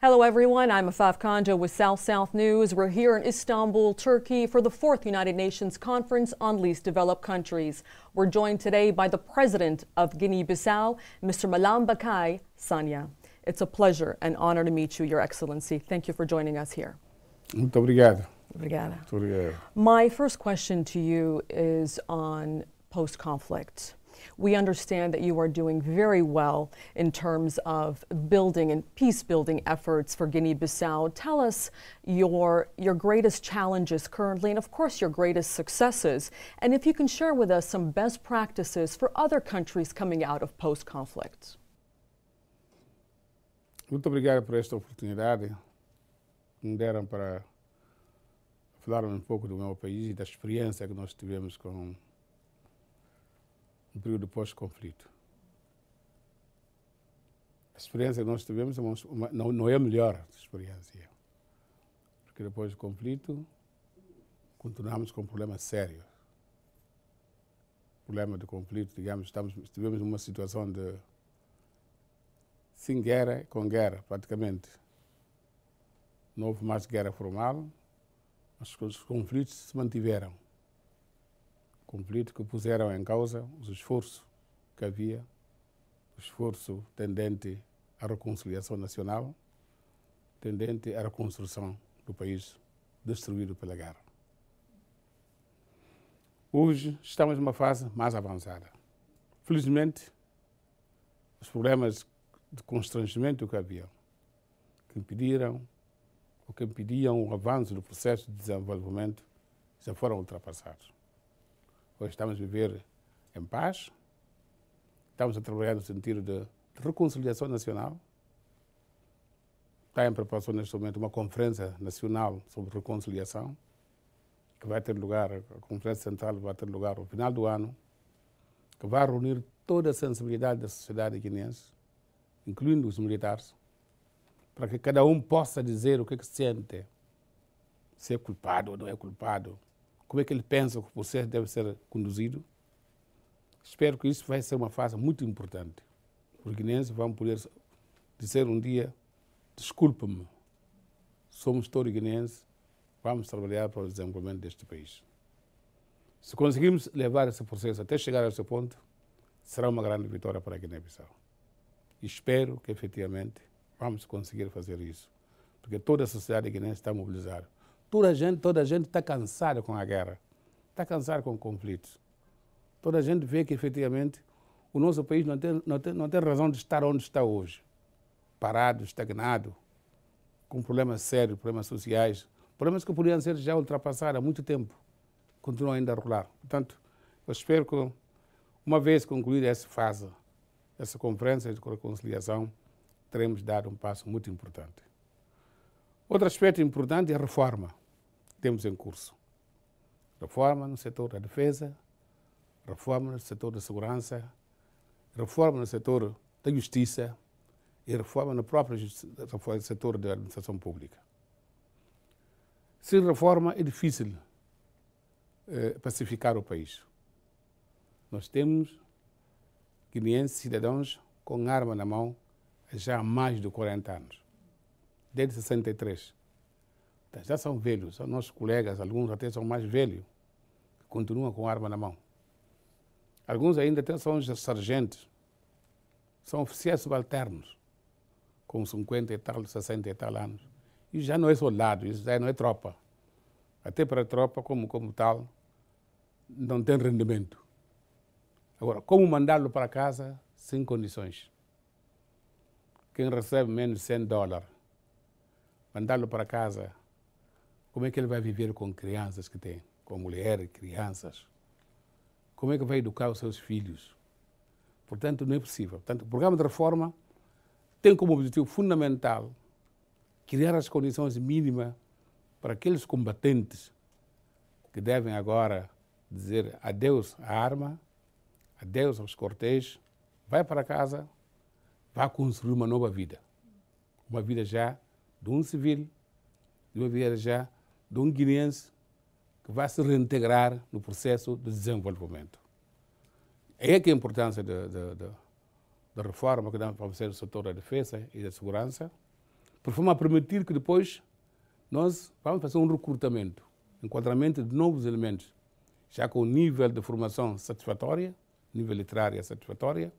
Hello everyone, I'm Afaf Kanja with South South News. We're here in Istanbul, Turkey for the fourth United Nations Conference on Least Developed Countries. We're joined today by the President of Guinea-Bissau, Mr. Malam Bakay Sanya. It's a pleasure and honor to meet you, Your Excellency. Thank you for joining us here. Muito obrigado. Obrigada. obrigado. My first question to you is on post-conflict we understand that you are doing very well in terms of building and peace building efforts for Guinea Bissau. Tell us your, your greatest challenges currently and, of course, your greatest successes. And if you can share with us some best practices for other countries coming out of post conflict. Muito obrigado por esta oportunidade que me deram para falar um pouco do meu país e da experiência que nós tivemos com no período pós-conflito. A experiência que nós tivemos é uma, não, não, é a melhor experiência. Porque depois do conflito, continuamos com um problema sério. problema do conflito, digamos, estamos, estivemos numa situação de sem guerra, com guerra, praticamente. Não houve mais guerra formal, mas os conflitos se mantiveram conflitos que puseram em causa os esforços que havia, o esforço tendente à reconciliação nacional, tendente à reconstrução do país destruído pela guerra. Hoje estamos numa fase mais avançada. Felizmente, os problemas de constrangimento que havia, que impediram ou que impediam o avanço do processo de desenvolvimento, já foram ultrapassados. Hoje estamos a viver em paz, estamos a trabalhar no sentido de reconciliação nacional. Está em preparação neste momento uma conferência nacional sobre reconciliação, que vai ter lugar, a Conferência Central vai ter lugar no final do ano, que vai reunir toda a sensibilidade da sociedade guinense, incluindo os militares, para que cada um possa dizer o que, é que sente, se é culpado ou não é culpado como é que ele pensa que o processo deve ser conduzido. Espero que isso vai ser uma fase muito importante. Os guineenses vão poder dizer um dia, desculpe-me, somos todos guineenses, vamos trabalhar para o desenvolvimento deste país. Se conseguirmos levar esse processo até chegar a esse ponto, será uma grande vitória para a Guiné-Bissau. Espero que efetivamente vamos conseguir fazer isso, porque toda a sociedade guinense está mobilizada Toda a gente, toda a gente está cansada com a guerra, está cansada com o conflito. Toda a gente vê que efetivamente o nosso país não tem, não tem, não tem razão de estar onde está hoje. Parado, estagnado, com problemas sérios, problemas sociais, problemas que poderiam ser já ultrapassados há muito tempo, continuam ainda a rolar. Portanto, eu espero que, uma vez concluída essa fase, essa conferência de reconciliação, teremos dado um passo muito importante. Outro aspecto importante é a reforma que temos em curso. Reforma no setor da defesa, reforma no setor da segurança, reforma no setor da justiça e reforma no próprio setor da administração pública. Sem reforma é difícil eh, pacificar o país. Nós temos de cidadãos com arma na mão já há mais de 40 anos desde 63. Tá, já são velhos, são nossos colegas, alguns até são mais velhos, que continuam com arma na mão. Alguns ainda até são sargentos, são oficiais subalternos, com 50 e tal, 60 e tal anos. E já não é soldado, isso já não é tropa. Até para a tropa, como, como tal, não tem rendimento. Agora, como mandá-lo para casa sem condições? Quem recebe menos de 100 dólares mandá-lo para casa, como é que ele vai viver com crianças que tem, com mulher, crianças? Como é que vai educar os seus filhos? Portanto, não é possível. Portanto, o programa de reforma tem como objetivo fundamental criar as condições mínimas para aqueles combatentes que devem agora dizer adeus à arma, adeus aos cortejos, vai para casa, vai construir uma nova vida. Uma vida já de um civil, de uma já, de um guineense que vai se reintegrar no processo de desenvolvimento. É que a importância da reforma que vamos para o setor da defesa e da segurança, por forma a permitir que depois nós vamos fazer um recrutamento, enquadramento de novos elementos, já com nível de formação satisfatória, nível literário satisfatória,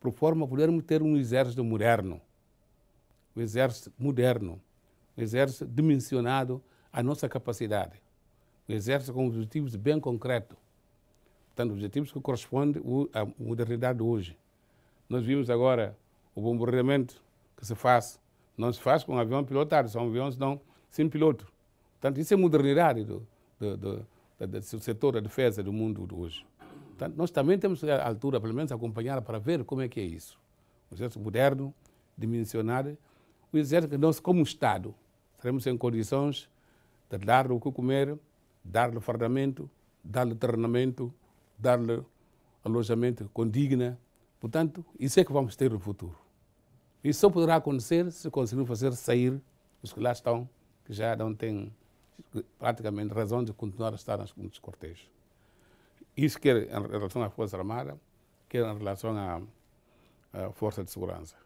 por forma a podermos ter um exército moderno, um exército moderno, um exército dimensionado à nossa capacidade, um exército com objetivos bem concretos, portanto, objetivos que correspondem à modernidade hoje. Nós vimos agora o bombardeamento que se faz, não se faz com um avião pilotado, são aviões não, sem piloto. Portanto, isso é modernidade do, do, do, do setor da defesa do mundo de hoje. Portanto, nós também temos a altura, pelo menos, acompanhar para ver como é que é isso. Um exército moderno, dimensionado, o exército que nós, como Estado, estaremos em condições de dar-lhe o que comer, dar-lhe fardamento, dar-lhe treinamento, dar-lhe alojamento condigna. Portanto, isso é que vamos ter no futuro. Isso só poderá acontecer se conseguirmos fazer sair os que lá estão, que já não têm praticamente razão de continuar a estar nos cortejos. Isso quer em relação à Força Armada, quer em relação à, à Força de Segurança.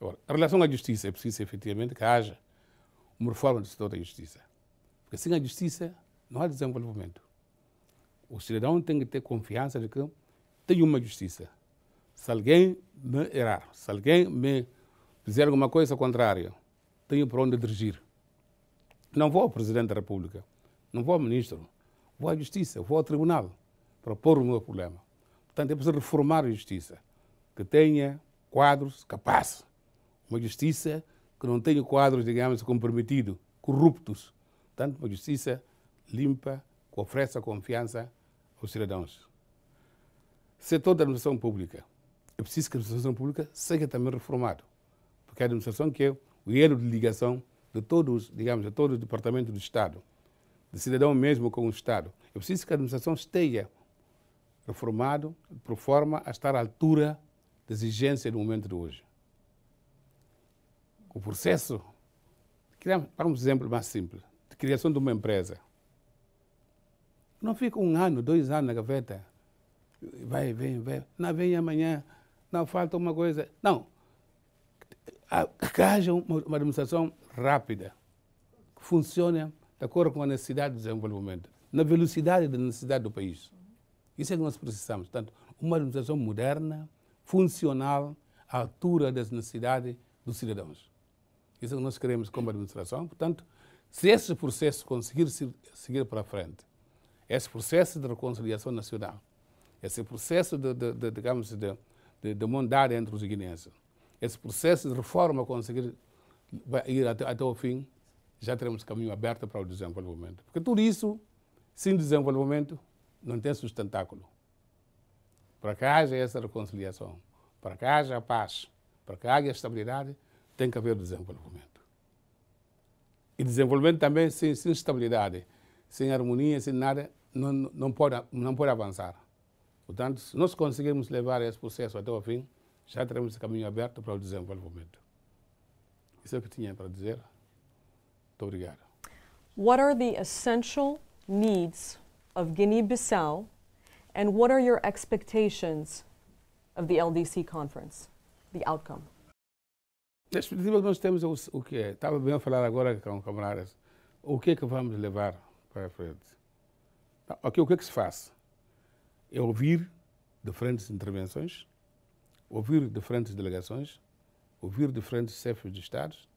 Agora, a relação à justiça, é preciso efetivamente que haja uma reforma do setor da justiça. Porque sem a justiça não há desenvolvimento. O cidadão tem que ter confiança de que tem uma justiça. Se alguém me errar, se alguém me fizer alguma coisa contrária, tenho para onde dirigir. Não vou ao Presidente da República, não vou ao Ministro, vou à Justiça, vou ao Tribunal para pôr o meu problema. Portanto, é preciso reformar a Justiça, que tenha quadros capazes uma justiça que não tenha quadros, digamos, comprometidos, corruptos. Portanto, uma justiça limpa, que ofereça confiança aos cidadãos. Setor da administração pública. É preciso que a administração pública seja também reformada, porque a administração que é o elo de ligação de todos, digamos, de todos os departamentos do Estado, de cidadão mesmo com o Estado. É preciso que a administração esteja reformada, por forma a estar à altura da exigência do momento de hoje o processo, para um exemplo mais simples, de criação de uma empresa. Não fica um ano, dois anos na gaveta. Vai, vem, vem. Não vem amanhã. Não falta uma coisa. Não. Que haja uma administração rápida, que funcione de acordo com a necessidade do desenvolvimento, na velocidade da necessidade do país. Isso é que nós precisamos. Portanto, uma administração moderna, funcional, à altura das necessidades dos cidadãos. Isso é o que nós queremos como administração. Portanto, se esse processo conseguir seguir para frente, esse processo de reconciliação nacional, esse processo de, de, de digamos, de, de, de mandar entre os guineenses, esse processo de reforma conseguir ir até, até o fim, já teremos caminho aberto para o desenvolvimento. Porque tudo isso, sem desenvolvimento, não tem sustentáculo. Para que haja essa reconciliação, para que haja paz, para que haja estabilidade, tem que haver desenvolvimento. E desenvolvimento também sem, sem estabilidade, sem harmonia, sem nada, não, não, pode, não pode avançar. Portanto, se nós conseguirmos levar esse processo até o fim, já teremos caminho aberto para o desenvolvimento. Isso é o que tinha para dizer. Muito obrigado. What are the essential needs of Guinea-Bissau and what are your expectations of the LDC conference, the outcome? Na expectativa nós temos o, o que é. Estava bem a falar agora com camaradas. O que é que vamos levar para a frente? Tá, Aqui, o que é que se faz? É ouvir diferentes intervenções, ouvir diferentes delegações, ouvir diferentes chefes de Estados,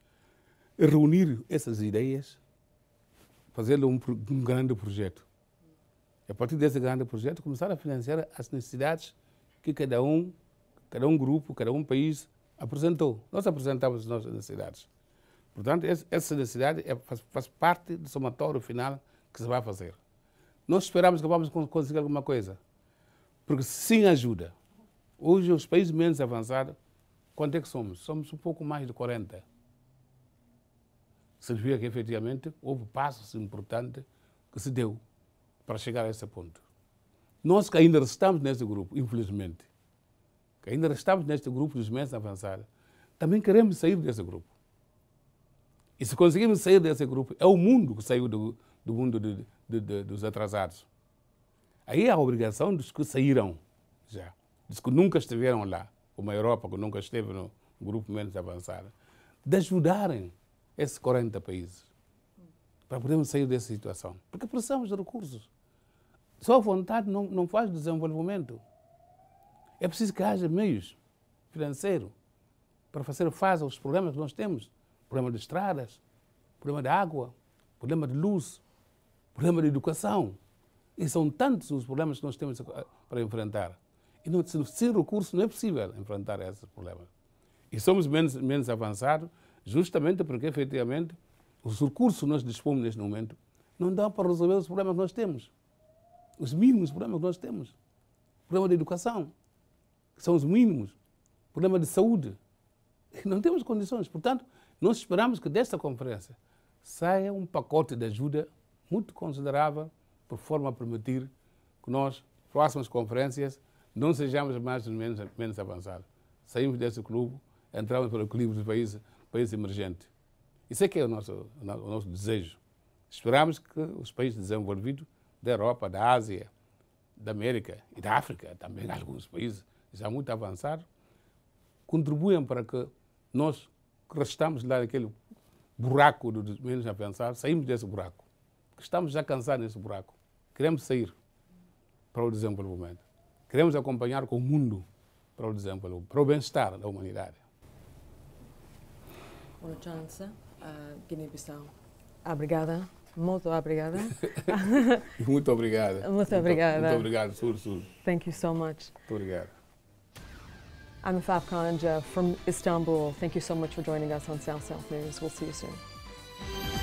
reunir essas ideias, fazendo um, um grande projeto. E a partir desse grande projeto, começar a financiar as necessidades que cada um, cada um grupo, cada um país apresentou. Nós apresentamos as nossas necessidades. Portanto, essa necessidade é, faz, faz, parte do somatório final que se vai fazer. Nós esperamos que vamos conseguir alguma coisa, porque sim ajuda. Hoje, os países menos avançados, quanto é que somos? Somos um pouco mais de 40. Significa que, efetivamente, houve passos importantes que se deu para chegar a esse ponto. Nós que ainda estamos nesse grupo, infelizmente que ainda estamos neste grupo dos meses avançados, também queremos sair desse grupo. E se conseguirmos sair desse grupo, é o mundo que saiu do, do mundo de, de, de, dos atrasados. Aí é a obrigação dos que saíram já, dos que nunca estiveram lá, como a Europa, que nunca esteve no grupo menos avançado, de ajudarem esses 40 países para podermos sair dessa situação. Porque precisamos de recursos. Só vontade não, não faz desenvolvimento. É preciso que haja meios financeiros para fazer face aos problemas que nós temos. Problema de estradas, problema de água, problema de luz, problema de educação. E são tantos os problemas que nós temos para enfrentar. E não, sem recursos não é possível enfrentar esses problemas. E somos menos, menos avançados justamente porque, efetivamente, os recursos que nós dispomos neste momento não dão para resolver os problemas que nós temos. Os mínimos problemas que nós temos. Problema de educação, que são os mínimos, problema de saúde. Não temos condições. Portanto, nós esperamos que desta conferência saia um pacote de ajuda muito considerável, por forma a permitir que nós, próximas conferências, não sejamos mais ou menos, menos avançados. Saímos desse clube, entramos para o equilíbrio do país, país emergente. Isso é que é o nosso, o nosso desejo. Esperamos que os países desenvolvidos da Europa, da Ásia, da América e da África, também alguns países, já é muito avançado, contribuem para que nós que restamos lá daquele buraco dos menos avançados, saímos desse buraco. Estamos já cansados desse buraco. Queremos sair para o desenvolvimento. Queremos acompanhar com o mundo para o desenvolvimento, para o bem-estar da humanidade. Uma chance Guiné-Bissau. Obrigada. Muito obrigada. muito obrigada. Muito obrigada. Muito, muito obrigado, Sur Sur. Thank you so much. Muito obrigado. I'm Afaf Kanja from Istanbul. Thank you so much for joining us on South South News. We'll see you soon.